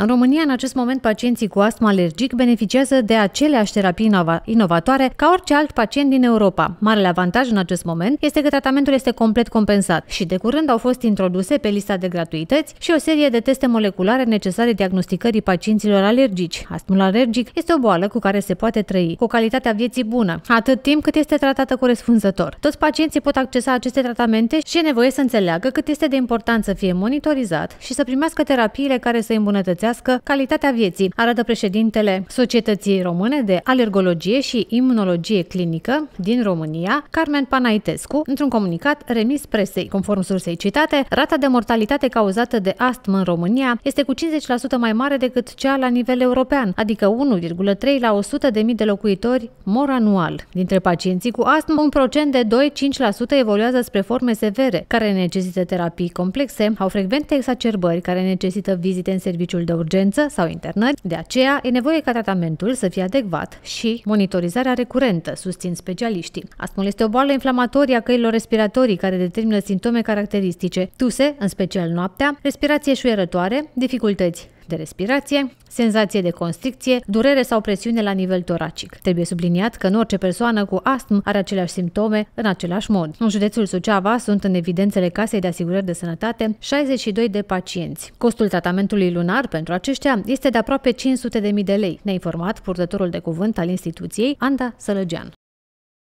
În România, în acest moment, pacienții cu astm alergic beneficiază de aceleași terapii inovatoare ca orice alt pacient din Europa. Marele avantaj în acest moment este că tratamentul este complet compensat și de curând au fost introduse pe lista de gratuități și o serie de teste moleculare necesare diagnosticării pacienților alergici. Astmul alergic este o boală cu care se poate trăi, cu calitatea vieții bună, atât timp cât este tratată corespunzător. Toți pacienții pot accesa aceste tratamente și e nevoie să înțeleagă cât este de important să fie monitorizat și să primească terapiile care să îmbunătățească sporească calitatea vieții, arată președintele Societății Române de Alergologie și Imunologie Clinică din România, Carmen Panaitescu, într-un comunicat remis presei. Conform sursei citate, rata de mortalitate cauzată de astm în România este cu 50% mai mare decât cea la nivel european, adică 1,3 la 100 de mii de locuitori mor anual. Dintre pacienții cu astm, un procent de 2-5% evoluează spre forme severe, care necesită terapii complexe, au frecvente exacerbări care necesită vizite în serviciul de urgență sau internări. De aceea, e nevoie ca tratamentul să fie adecvat și monitorizarea recurentă, susțin specialiștii. Astmul este o boală inflamatorie a căilor respiratorii care determină simptome caracteristice, tuse, în special noaptea, respirație șuierătoare, dificultăți de respirație, senzație de constricție, durere sau presiune la nivel toracic. Trebuie subliniat că nu orice persoană cu astm are aceleași simptome în același mod. În județul Suceava sunt în evidențele Casei de Asigurări de Sănătate 62 de pacienți. Costul tratamentului lunar pentru aceștia este de aproape 500.000 de lei, ne-a informat purtătorul de cuvânt al instituției, Anda Sălăgean.